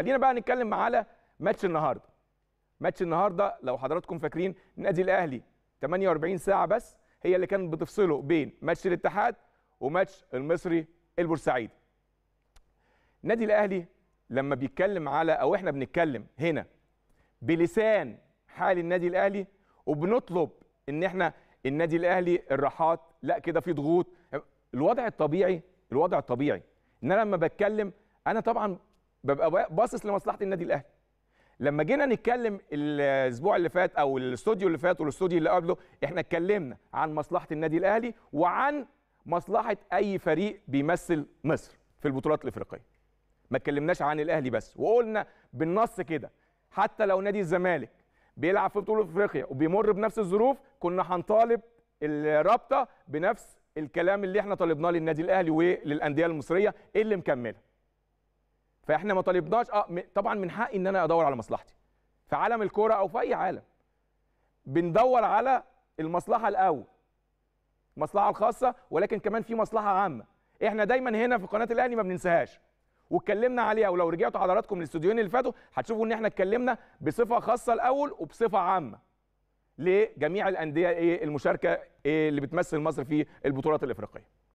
خلينا بقى نتكلم على ماتش النهارده ماتش النهارده لو حضراتكم فاكرين النادي الاهلي 48 ساعه بس هي اللي كانت بتفصله بين ماتش الاتحاد وماتش المصري البورسعيدي النادي الاهلي لما بيتكلم على او احنا بنتكلم هنا بلسان حال النادي الاهلي وبنطلب ان احنا النادي الاهلي الراحات لا كده في ضغوط الوضع الطبيعي الوضع الطبيعي ان انا لما بتكلم انا طبعا ببقى باصص لمصلحه النادي الاهلي لما جينا نتكلم الاسبوع اللي فات او الاستوديو اللي فات والاستوديو اللي قبله احنا اتكلمنا عن مصلحه النادي الاهلي وعن مصلحه اي فريق بيمثل مصر في البطولات الافريقيه ما اتكلمناش عن الاهلي بس وقلنا بالنص كده حتى لو نادي الزمالك بيلعب في بطوله افريقيا وبيمر بنفس الظروف كنا هنطالب الرابطه بنفس الكلام اللي احنا طالبناه للنادي الاهلي وللانديه المصريه اللي مكمله فاحنا ما طالبناش اه طبعا من حقي ان انا ادور على مصلحتي في عالم الكوره او في اي عالم بندور على المصلحه الاول المصلحه الخاصه ولكن كمان في مصلحه عامه احنا دايما هنا في قناه الاهلي ما بننساهاش واتكلمنا عليها ولو رجعتوا حضراتكم الاستوديوين اللي فاتوا هتشوفوا ان احنا اتكلمنا بصفه خاصه الاول وبصفه عامه لجميع الانديه إيه، المشاركه إيه، اللي بتمثل مصر في البطولات الافريقيه